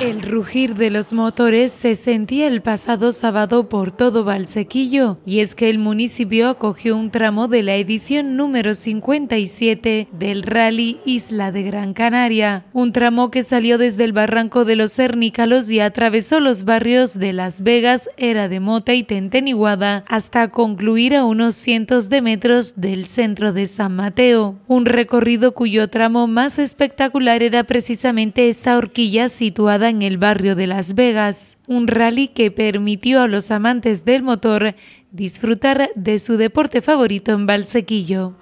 El rugir de los motores se sentía el pasado sábado por todo Valsequillo, y es que el municipio acogió un tramo de la edición número 57 del Rally Isla de Gran Canaria, un tramo que salió desde el barranco de los Cernícalos y atravesó los barrios de Las Vegas, Era de Mota y Tenteniguada, hasta concluir a unos cientos de metros del centro de San Mateo, un recorrido cuyo tramo más espectacular era precisamente esta horquilla situada en el barrio de Las Vegas, un rally que permitió a los amantes del motor disfrutar de su deporte favorito en balsequillo.